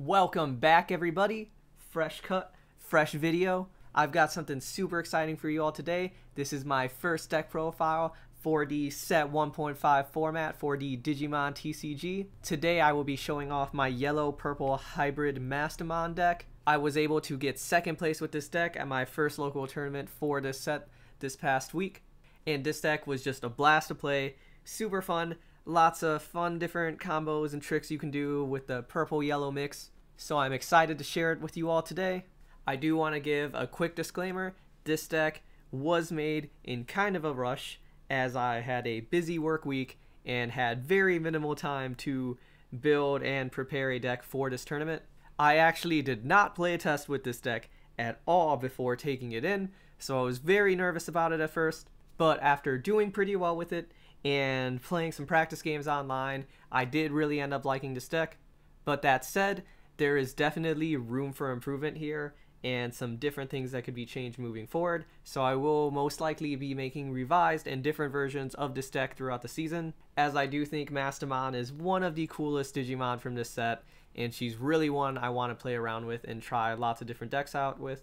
Welcome back, everybody. Fresh cut, fresh video. I've got something super exciting for you all today. This is my first deck profile 4D set 1.5 format 4D Digimon TCG. Today I will be showing off my yellow purple hybrid Mastamon deck. I was able to get second place with this deck at my first local tournament for this set this past week. And this deck was just a blast to play, super fun, Lots of fun different combos and tricks you can do with the purple yellow mix. So I'm excited to share it with you all today. I do want to give a quick disclaimer. This deck was made in kind of a rush as I had a busy work week and had very minimal time to build and prepare a deck for this tournament. I actually did not play a test with this deck at all before taking it in, so I was very nervous about it at first, but after doing pretty well with it and playing some practice games online, I did really end up liking this deck. But that said, there is definitely room for improvement here and some different things that could be changed moving forward. So I will most likely be making revised and different versions of this deck throughout the season, as I do think Mastamon is one of the coolest Digimon from this set, and she's really one I want to play around with and try lots of different decks out with.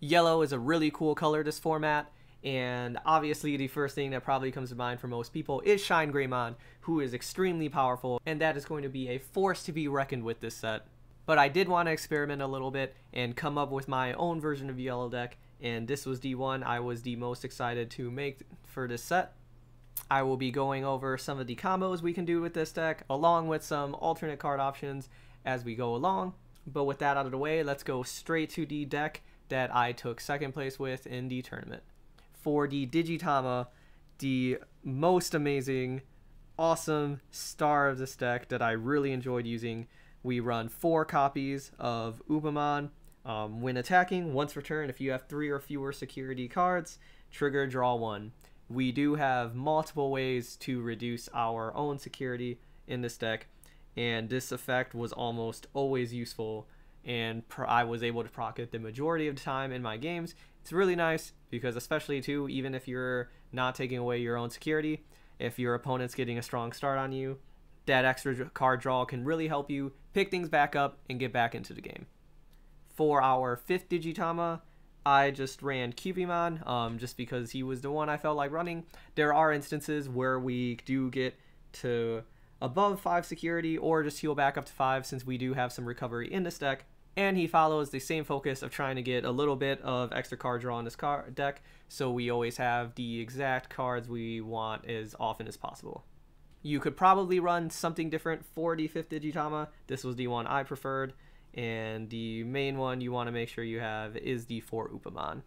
Yellow is a really cool color this format, and obviously, the first thing that probably comes to mind for most people is Shine Greymon, who is extremely powerful, and that is going to be a force to be reckoned with this set. But I did want to experiment a little bit and come up with my own version of Yellow Deck, and this was the one I was the most excited to make for this set. I will be going over some of the combos we can do with this deck, along with some alternate card options as we go along. But with that out of the way, let's go straight to the deck that I took second place with in the tournament for the Digitama, the most amazing, awesome star of this deck that I really enjoyed using. We run four copies of Ubamon. Um, when attacking, once per turn, if you have three or fewer security cards, trigger draw one. We do have multiple ways to reduce our own security in this deck, and this effect was almost always useful and I was able to proc it the majority of the time in my games it's really nice because, especially too, even if you're not taking away your own security, if your opponent's getting a strong start on you, that extra card draw can really help you pick things back up and get back into the game. For our fifth Digitama, I just ran Cubimon um, just because he was the one I felt like running. There are instances where we do get to above 5 security or just heal back up to 5 since we do have some recovery in this deck and he follows the same focus of trying to get a little bit of extra card draw on this card deck, so we always have the exact cards we want as often as possible. You could probably run something different for the 5th Digitama. This was the one I preferred, and the main one you want to make sure you have is the 4 Upamon.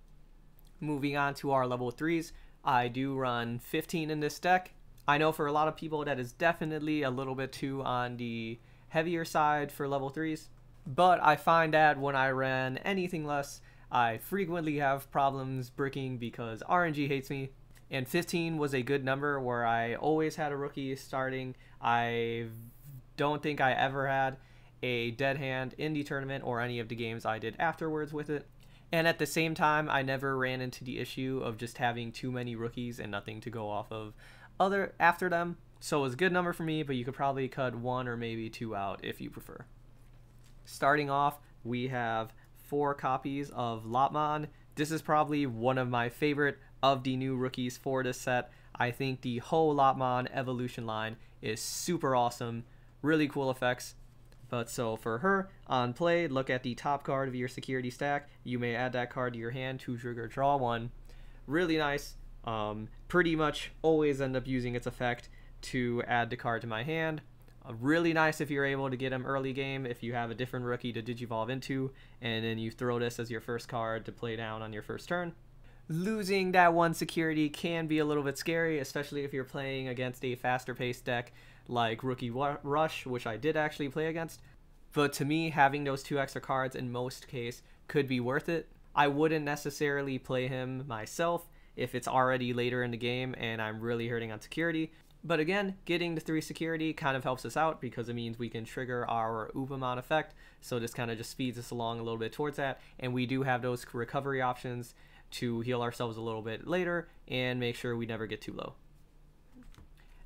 Moving on to our level 3s, I do run 15 in this deck. I know for a lot of people that is definitely a little bit too on the heavier side for level 3s, but I find that when I ran anything less, I frequently have problems bricking because RNG hates me. And 15 was a good number where I always had a rookie starting. I don't think I ever had a dead hand in the tournament or any of the games I did afterwards with it. And at the same time, I never ran into the issue of just having too many rookies and nothing to go off of other after them. So it was a good number for me, but you could probably cut one or maybe two out if you prefer. Starting off, we have four copies of Lotmon. This is probably one of my favorite of the new rookies for this set. I think the whole Lotmon evolution line is super awesome. Really cool effects. But so for her, on play, look at the top card of your security stack. You may add that card to your hand to trigger draw one. Really nice. Um, pretty much always end up using its effect to add the card to my hand. Uh, really nice if you're able to get him early game if you have a different rookie to digivolve into and then you throw this as your first card to play down on your first turn losing that one security can be a little bit scary especially if you're playing against a faster paced deck like rookie rush which i did actually play against but to me having those two extra cards in most case could be worth it i wouldn't necessarily play him myself if it's already later in the game and I'm really hurting on security. But again, getting the 3 security kind of helps us out because it means we can trigger our Ubamon effect. So this kind of just speeds us along a little bit towards that. And we do have those recovery options to heal ourselves a little bit later and make sure we never get too low.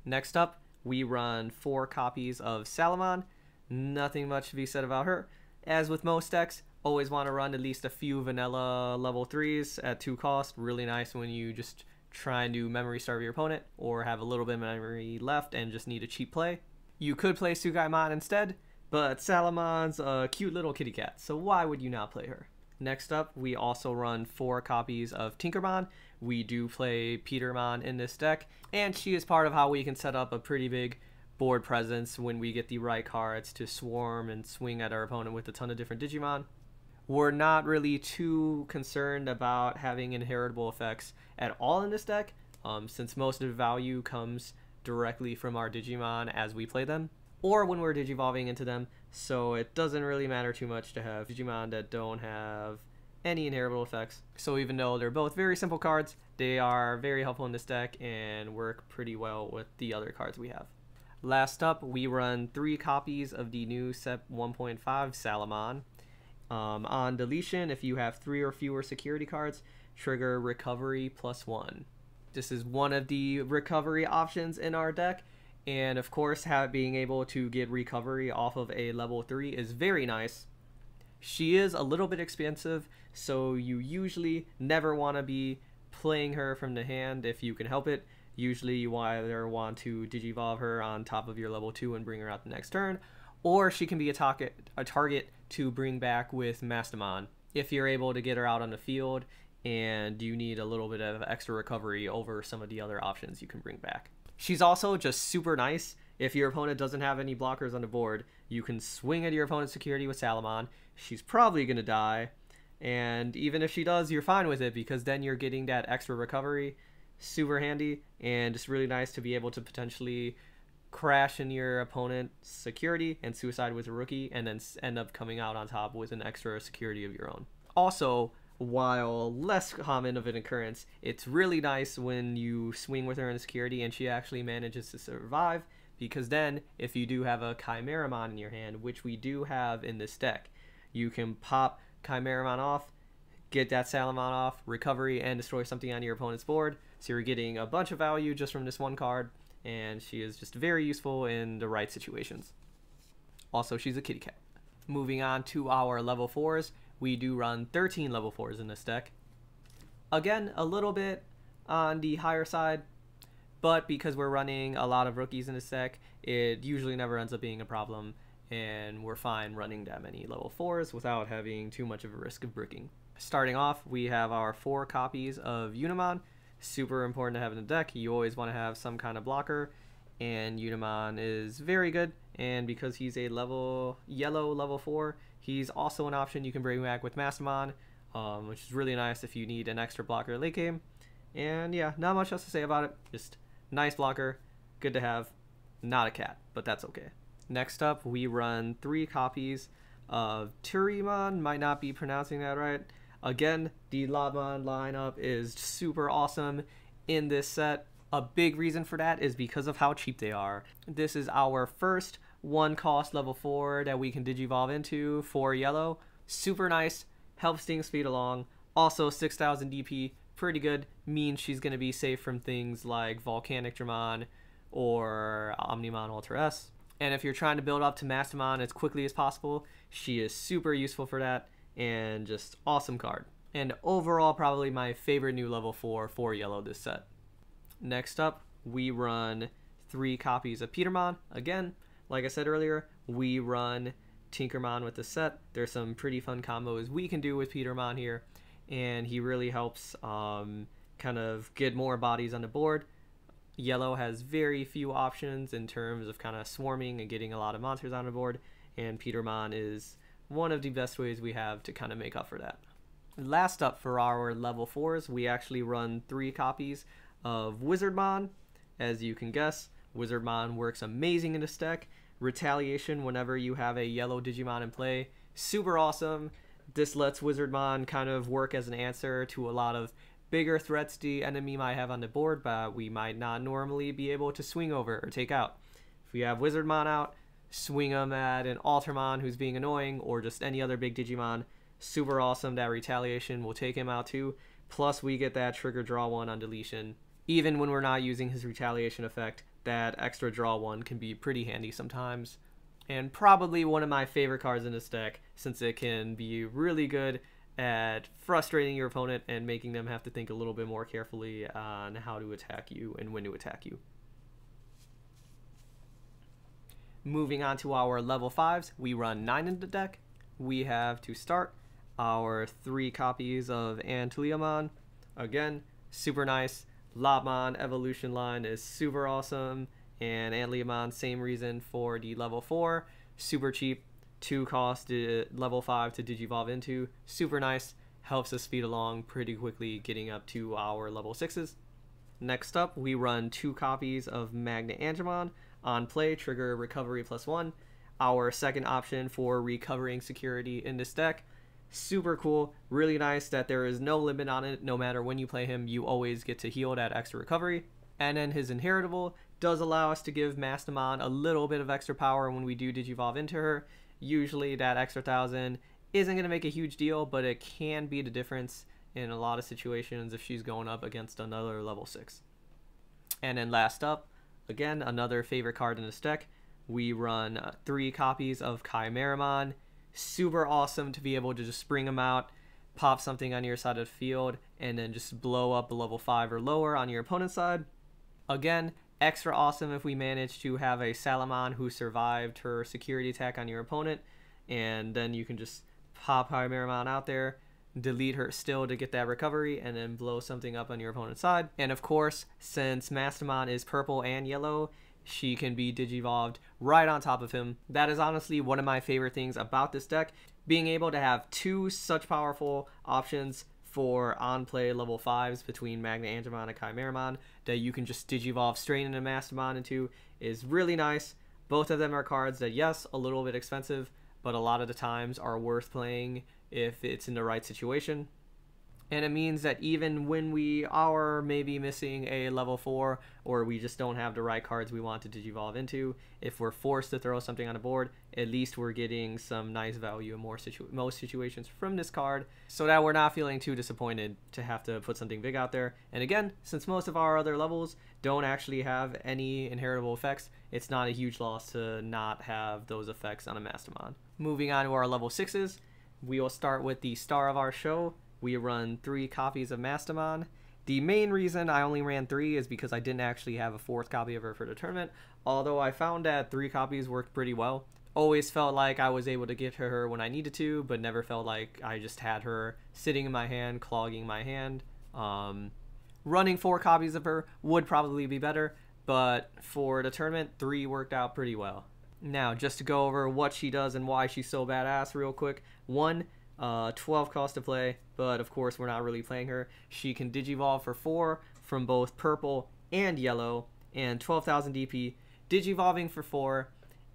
Next up, we run four copies of Salamon. Nothing much to be said about her. As with most decks, always want to run at least a few vanilla level 3s at 2 cost. Really nice when you just trying to memory starve your opponent or have a little bit of memory left and just need a cheap play. You could play Sugaimon instead, but Salamon's a cute little kitty cat, so why would you not play her? Next up, we also run four copies of Tinkermon. We do play Petermon in this deck, and she is part of how we can set up a pretty big board presence when we get the right cards to swarm and swing at our opponent with a ton of different Digimon we're not really too concerned about having inheritable effects at all in this deck, um, since most of the value comes directly from our Digimon as we play them, or when we're Digivolving into them, so it doesn't really matter too much to have Digimon that don't have any inheritable effects. So even though they're both very simple cards, they are very helpful in this deck and work pretty well with the other cards we have. Last up, we run three copies of the new SEP 1.5 Salamon. Um, on deletion, if you have three or fewer security cards, trigger recovery plus one. This is one of the recovery options in our deck. And of course, have, being able to get recovery off of a level three is very nice. She is a little bit expensive, so you usually never want to be playing her from the hand if you can help it. Usually, you either want to digivolve her on top of your level two and bring her out the next turn, or she can be a target, a target to bring back with Mastamon if you're able to get her out on the field and you need a little bit of extra recovery over some of the other options you can bring back. She's also just super nice. If your opponent doesn't have any blockers on the board, you can swing at your opponent's security with Salamon. She's probably going to die. And even if she does, you're fine with it because then you're getting that extra recovery. Super handy and it's really nice to be able to potentially crash in your opponent's security and suicide with a rookie, and then end up coming out on top with an extra security of your own. Also, while less common of an occurrence, it's really nice when you swing with her in security and she actually manages to survive, because then if you do have a Chimeramon in your hand, which we do have in this deck, you can pop Chimeramon off, get that Salamon off, recovery, and destroy something on your opponent's board. So you're getting a bunch of value just from this one card, and she is just very useful in the right situations. Also, she's a kitty cat. Moving on to our level 4s, we do run 13 level 4s in this deck. Again, a little bit on the higher side, but because we're running a lot of rookies in this deck, it usually never ends up being a problem, and we're fine running that many level 4s without having too much of a risk of bricking. Starting off, we have our 4 copies of Unimon, super important to have in the deck. You always want to have some kind of blocker, and Unimon is very good. And because he's a level yellow level four, he's also an option you can bring back with Mastamon, um, which is really nice if you need an extra blocker late game. And yeah, not much else to say about it. Just nice blocker, good to have. Not a cat, but that's okay. Next up, we run three copies of Turimon. Might not be pronouncing that right. Again, the Laban lineup is super awesome in this set. A big reason for that is because of how cheap they are. This is our first one cost level 4 that we can digivolve into for yellow. Super nice, helps things speed along. Also 6000 DP, pretty good, means she's going to be safe from things like Volcanic Dramon or Omnimon Ultra S. And if you're trying to build up to Mastamon as quickly as possible, she is super useful for that and just awesome card. And overall, probably my favorite new level 4 for yellow this set. Next up, we run three copies of Petermon. Again, like I said earlier, we run Tinkermon with the set. There's some pretty fun combos we can do with Petermon here, and he really helps um, kind of get more bodies on the board. Yellow has very few options in terms of kind of swarming and getting a lot of monsters on the board, and Petermon is one of the best ways we have to kind of make up for that. Last up for our level 4s, we actually run three copies of Wizardmon. As you can guess, Wizardmon works amazing in this deck. Retaliation whenever you have a yellow Digimon in play, super awesome. This lets Wizardmon kind of work as an answer to a lot of bigger threats the enemy might have on the board, but we might not normally be able to swing over or take out. If we have Wizardmon out, swing him at an Altermon who's being annoying or just any other big Digimon. Super awesome. That retaliation will take him out too. Plus, we get that trigger draw one on deletion. Even when we're not using his retaliation effect, that extra draw one can be pretty handy sometimes. And probably one of my favorite cards in this deck since it can be really good at frustrating your opponent and making them have to think a little bit more carefully on how to attack you and when to attack you. Moving on to our level 5s, we run 9 in the deck. We have to start our 3 copies of Antliamon. Again, super nice. Labmon evolution line is super awesome. And Antliamon same reason for the level 4. Super cheap, 2 cost uh, level 5 to Digivolve into. Super nice, helps us speed along pretty quickly getting up to our level 6s. Next up, we run two copies of Magna Angemon on play, trigger recovery plus one. Our second option for recovering security in this deck. Super cool, really nice that there is no limit on it. No matter when you play him, you always get to heal that extra recovery. And then his Inheritable does allow us to give Mastamon a little bit of extra power when we do Digivolve into her. Usually that extra thousand isn't going to make a huge deal, but it can be the difference in a lot of situations if she's going up against another level 6. And then last up, again, another favorite card in this deck. We run uh, three copies of Kai Chimeramon. Super awesome to be able to just spring them out, pop something on your side of the field, and then just blow up a level 5 or lower on your opponent's side. Again, extra awesome if we manage to have a Salamon who survived her security attack on your opponent, and then you can just pop Chimeramon out there, delete her still to get that recovery and then blow something up on your opponent's side. And of course, since Mastermind is purple and yellow, she can be digivolved right on top of him. That is honestly one of my favorite things about this deck, being able to have two such powerful options for on play level 5s between Magna Angemon and Chimeramon that you can just digivolve straight into Mastamon into is really nice. Both of them are cards that, yes, a little bit expensive, but a lot of the times are worth playing if it's in the right situation. And it means that even when we are maybe missing a level 4 or we just don't have the right cards we want to digivolve into, if we're forced to throw something on the board, at least we're getting some nice value in more situ- most situations from this card so that we're not feeling too disappointed to have to put something big out there. And again, since most of our other levels don't actually have any inheritable effects, it's not a huge loss to not have those effects on a Mastermind. Moving on to our level 6s, we will start with the star of our show. We run three copies of Mastamon. The main reason I only ran three is because I didn't actually have a fourth copy of her for the tournament, although I found that three copies worked pretty well. Always felt like I was able to get to her when I needed to, but never felt like I just had her sitting in my hand, clogging my hand. Um, running four copies of her would probably be better, but for the tournament, three worked out pretty well. Now, just to go over what she does and why she's so badass real quick. One, uh, 12 cost to play, but of course we're not really playing her. She can Digivolve for 4 from both purple and yellow, and 12,000 DP. Digivolving for 4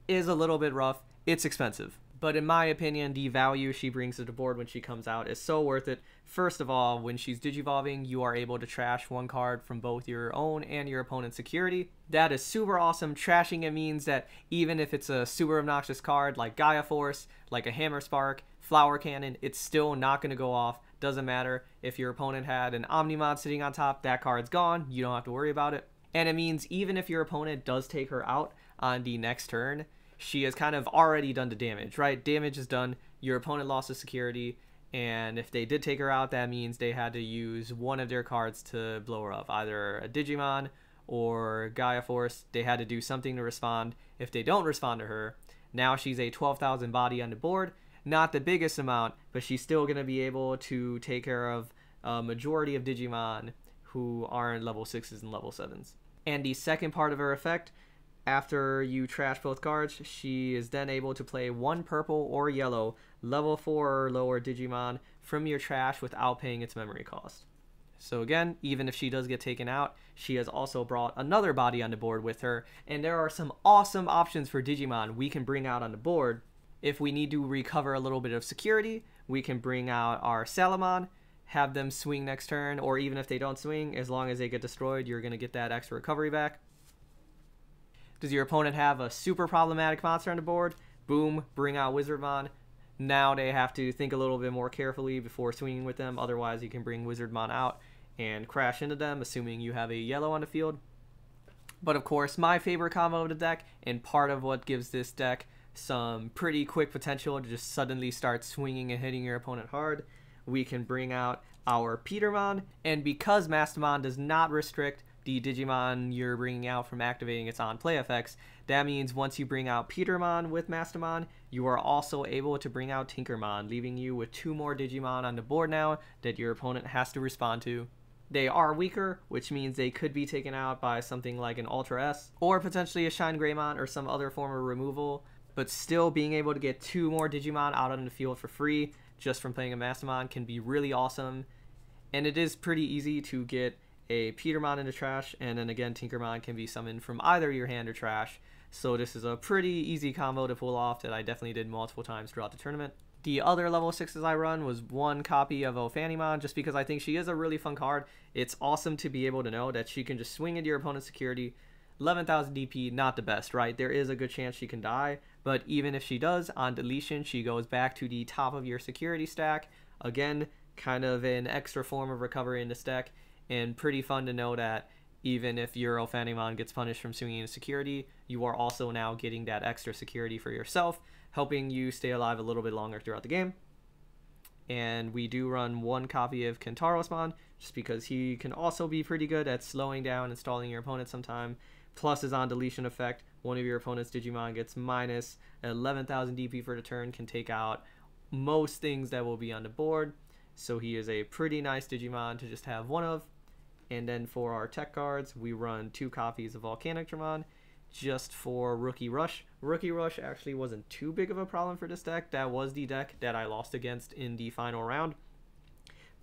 is a little bit rough. It's expensive but in my opinion, the value she brings to the board when she comes out is so worth it. First of all, when she's digivolving, you are able to trash one card from both your own and your opponent's security. That is super awesome. Trashing it means that even if it's a super obnoxious card like Gaia Force, like a Hammer Spark, Flower Cannon, it's still not going to go off. Doesn't matter if your opponent had an Omnimod sitting on top, that card's gone. You don't have to worry about it. And it means even if your opponent does take her out on the next turn, she has kind of already done the damage, right? Damage is done. Your opponent lost a security, and if they did take her out, that means they had to use one of their cards to blow her up, either a Digimon or Gaia Force. They had to do something to respond. If they don't respond to her, now she's a 12,000 body on the board. Not the biggest amount, but she's still going to be able to take care of a majority of Digimon who aren't level 6s and level 7s. And the second part of her effect after you trash both cards, she is then able to play one purple or yellow level 4 or lower Digimon from your trash without paying its memory cost. So again, even if she does get taken out, she has also brought another body on the board with her, and there are some awesome options for Digimon we can bring out on the board. If we need to recover a little bit of security, we can bring out our Salamon, have them swing next turn, or even if they don't swing, as long as they get destroyed, you're going to get that extra recovery back. Does your opponent have a super problematic monster on the board? Boom, bring out Wizardmon. Now they have to think a little bit more carefully before swinging with them. Otherwise, you can bring Wizardmon out and crash into them, assuming you have a yellow on the field. But of course, my favorite combo of the deck, and part of what gives this deck some pretty quick potential to just suddenly start swinging and hitting your opponent hard, we can bring out our Petermon. And because Mastermon does not restrict the Digimon you're bringing out from activating its on play effects. That means once you bring out Petermon with Mastermon, you are also able to bring out Tinkermon, leaving you with two more Digimon on the board now that your opponent has to respond to. They are weaker, which means they could be taken out by something like an Ultra S, or potentially a Shine Greymon or some other form of removal, but still being able to get two more Digimon out on the field for free just from playing a Mastermon can be really awesome. And it is pretty easy to get a Petermon into trash, and then again, Tinkermon can be summoned from either your hand or trash. So this is a pretty easy combo to pull off that I definitely did multiple times throughout the tournament. The other level 6s I run was one copy of Ophanimon, just because I think she is a really fun card. It's awesome to be able to know that she can just swing into your opponent's security. 11,000 DP, not the best, right? There is a good chance she can die, but even if she does, on deletion, she goes back to the top of your security stack. Again, kind of an extra form of recovery in this deck and pretty fun to know that even if your Fanimon gets punished from swinging in security, you are also now getting that extra security for yourself, helping you stay alive a little bit longer throughout the game. And we do run one copy of Kentaro's just because he can also be pretty good at slowing down and stalling your opponent sometime. Plus his on deletion effect, one of your opponent's Digimon gets minus 11,000 DP for the turn, can take out most things that will be on the board. So he is a pretty nice Digimon to just have one of and then for our tech cards, we run two copies of Volcanic Dramon just for Rookie Rush. Rookie Rush actually wasn't too big of a problem for this deck. That was the deck that I lost against in the final round.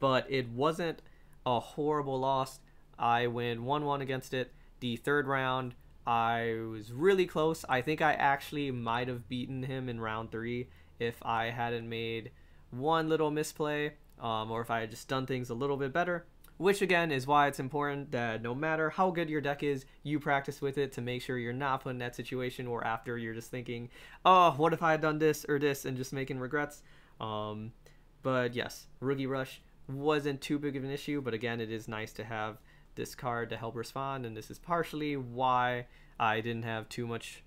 But it wasn't a horrible loss. I win 1 1 against it. The third round, I was really close. I think I actually might have beaten him in round three if I hadn't made one little misplay um, or if I had just done things a little bit better which again is why it's important that no matter how good your deck is, you practice with it to make sure you're not put in that situation where after you're just thinking, oh, what if I had done this or this and just making regrets. Um, but yes, Rookie Rush wasn't too big of an issue, but again, it is nice to have this card to help respond, and this is partially why I didn't have too much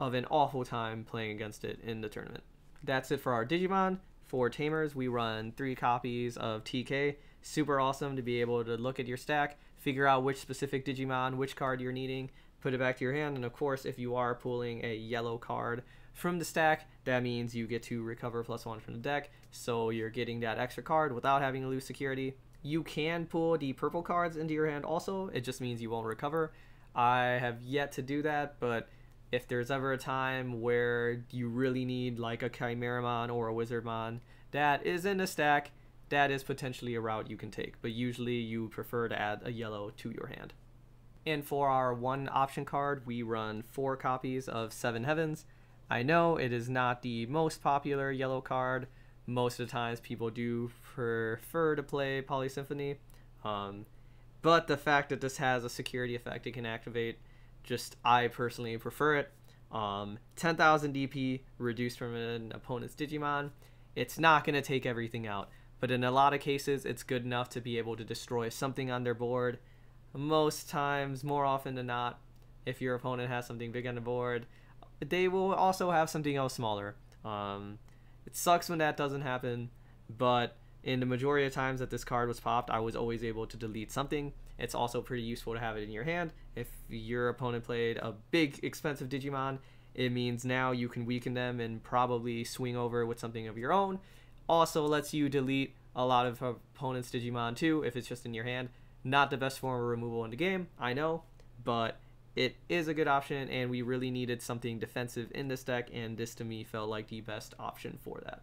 of an awful time playing against it in the tournament. That's it for our Digimon. For Tamers, we run three copies of TK, super awesome to be able to look at your stack, figure out which specific Digimon, which card you're needing, put it back to your hand, and of course, if you are pulling a yellow card from the stack, that means you get to recover plus one from the deck, so you're getting that extra card without having to lose security. You can pull the purple cards into your hand also, it just means you won't recover. I have yet to do that, but if there's ever a time where you really need like a Chimeramon or a Wizardmon that is in the stack, that is potentially a route you can take, but usually you prefer to add a yellow to your hand. And for our one option card, we run four copies of Seven Heavens. I know it is not the most popular yellow card. Most of the times people do prefer to play Polysymphony. Um, but the fact that this has a security effect it can activate, just I personally prefer it. Um, 10,000 DP reduced from an opponent's Digimon. It's not going to take everything out but in a lot of cases, it's good enough to be able to destroy something on their board. Most times, more often than not, if your opponent has something big on the board, they will also have something else smaller. Um, it sucks when that doesn't happen, but in the majority of times that this card was popped, I was always able to delete something. It's also pretty useful to have it in your hand. If your opponent played a big, expensive Digimon, it means now you can weaken them and probably swing over with something of your own. Also lets you delete a lot of opponents' Digimon too if it's just in your hand. Not the best form of removal in the game, I know, but it is a good option, and we really needed something defensive in this deck, and this to me felt like the best option for that.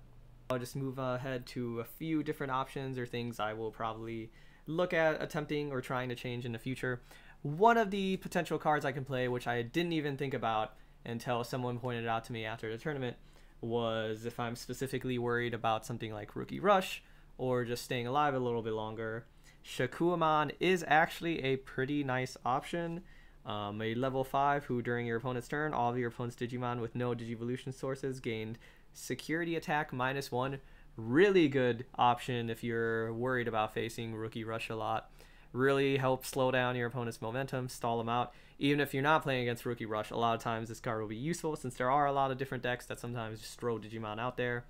I'll just move ahead to a few different options or things I will probably look at attempting or trying to change in the future. One of the potential cards I can play, which I didn't even think about until someone pointed it out to me after the tournament, was if I'm specifically worried about something like Rookie Rush or just staying alive a little bit longer, Shakuamon is actually a pretty nice option. Um, a level 5 who, during your opponent's turn, all of your opponent's Digimon with no Digivolution sources gained security attack minus 1. Really good option if you're worried about facing Rookie Rush a lot. Really help slow down your opponent's momentum, stall them out even if you're not playing against Rookie Rush, a lot of times this card will be useful since there are a lot of different decks that sometimes just throw Digimon out there,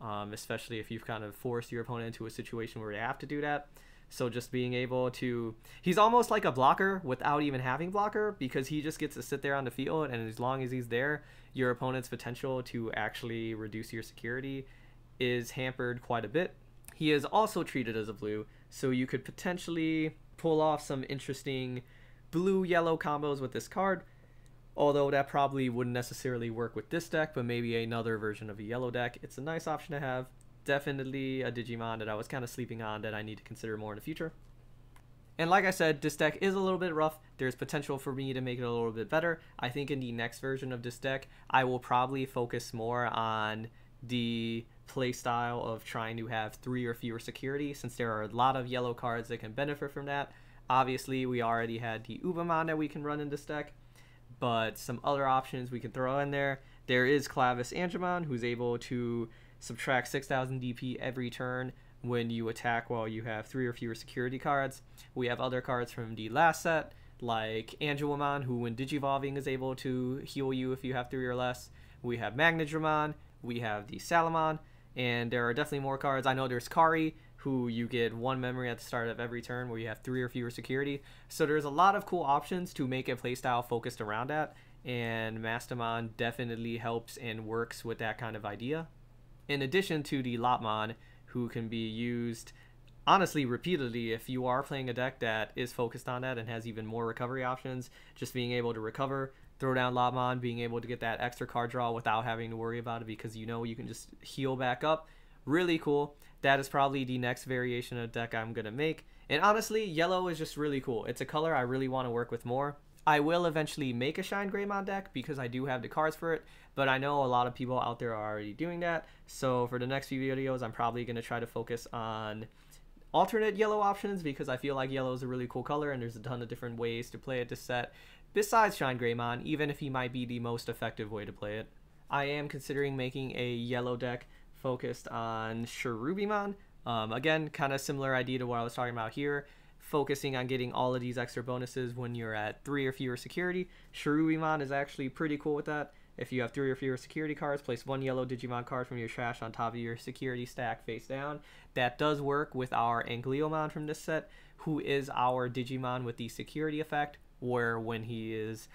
um, especially if you've kind of forced your opponent into a situation where they have to do that. So just being able to, he's almost like a blocker without even having blocker because he just gets to sit there on the field, and as long as he's there, your opponent's potential to actually reduce your security is hampered quite a bit. He is also treated as a blue, so you could potentially pull off some interesting blue yellow combos with this card. Although that probably wouldn't necessarily work with this deck, but maybe another version of a yellow deck. It's a nice option to have. Definitely a Digimon that I was kind of sleeping on that I need to consider more in the future. And like I said, this deck is a little bit rough. There's potential for me to make it a little bit better. I think in the next version of this deck, I will probably focus more on the playstyle of trying to have three or fewer security since there are a lot of yellow cards that can benefit from that. Obviously, we already had the Ubamon that we can run in this deck, but some other options we can throw in there. There is Clavis Angemon, who's able to subtract 6,000 DP every turn when you attack while you have three or fewer security cards. We have other cards from the last set, like Angelamon, who when Digivolving is able to heal you if you have three or less. We have Magnadramon, we have the Salamon, and there are definitely more cards. I know there's Kari, who you get one memory at the start of every turn where you have three or fewer security. So there's a lot of cool options to make a playstyle focused around that, and Mastamon definitely helps and works with that kind of idea. In addition to the Lotmon, who can be used honestly repeatedly if you are playing a deck that is focused on that and has even more recovery options, just being able to recover, throw down Lotmon, being able to get that extra card draw without having to worry about it because you know you can just heal back up. Really cool. That is probably the next variation of deck I'm going to make. And honestly, yellow is just really cool. It's a color I really want to work with more. I will eventually make a Shine Greymon deck because I do have the cards for it, but I know a lot of people out there are already doing that. So for the next few videos, I'm probably going to try to focus on alternate yellow options because I feel like yellow is a really cool color and there's a ton of different ways to play it to set besides Shine Greymon, even if he might be the most effective way to play it. I am considering making a yellow deck focused on Cherubimon. Um, again, kind of similar idea to what I was talking about here, focusing on getting all of these extra bonuses when you're at three or fewer security. Cherubimon is actually pretty cool with that. If you have three or fewer security cards, place one yellow Digimon card from your trash on top of your security stack face down. That does work with our Angliomon from this set, who is our Digimon with the security effect, where when he is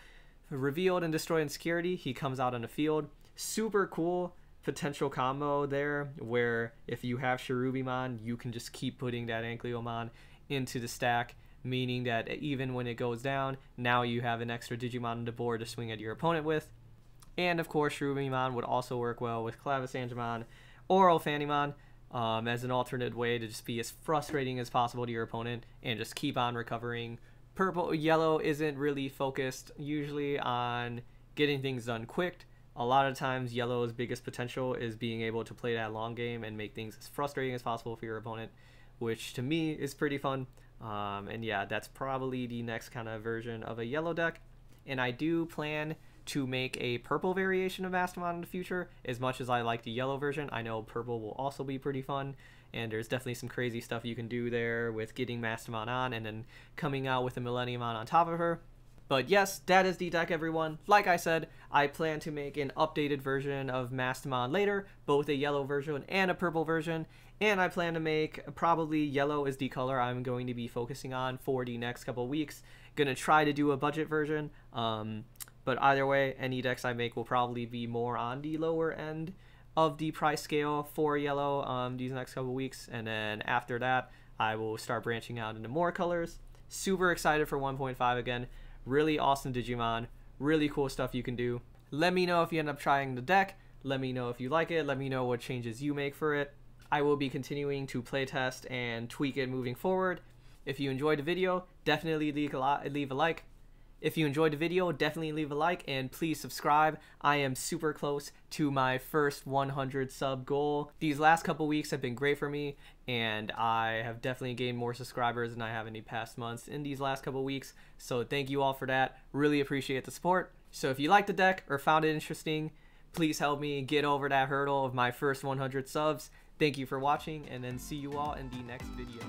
revealed and destroyed in security, he comes out on the field. Super cool potential combo there where if you have Cherubimon, you can just keep putting that Angliomon into the stack, meaning that even when it goes down, now you have an extra Digimon on the board to swing at your opponent with. And of course, Cherubimon would also work well with Clavisangemon or Ophanimon um, as an alternate way to just be as frustrating as possible to your opponent and just keep on recovering. Purple, yellow isn't really focused usually on getting things done quick a lot of times yellow's biggest potential is being able to play that long game and make things as frustrating as possible for your opponent which to me is pretty fun um, and yeah that's probably the next kind of version of a yellow deck and i do plan to make a purple variation of Mastemon in the future. As much as I like the yellow version, I know purple will also be pretty fun, and there's definitely some crazy stuff you can do there with getting Mastemon on and then coming out with a Millennium on top of her. But yes, that is the deck, everyone. Like I said, I plan to make an updated version of Mastamon later, both a yellow version and a purple version. And I plan to make probably yellow is the color I'm going to be focusing on for the next couple weeks. Gonna try to do a budget version. Um, but either way, any decks I make will probably be more on the lower end of the price scale for yellow um, these next couple weeks. And then after that, I will start branching out into more colors. Super excited for 1.5 again. Really awesome Digimon. Really cool stuff you can do. Let me know if you end up trying the deck. Let me know if you like it. Let me know what changes you make for it. I will be continuing to playtest and tweak it moving forward. If you enjoyed the video, definitely leave a, leave a like. If you enjoyed the video, definitely leave a like and please subscribe. I am super close to my first 100 sub goal. These last couple weeks have been great for me and I have definitely gained more subscribers than I have in the past months in these last couple weeks. So thank you all for that. Really appreciate the support. So if you liked the deck or found it interesting, please help me get over that hurdle of my first 100 subs. Thank you for watching and then see you all in the next video.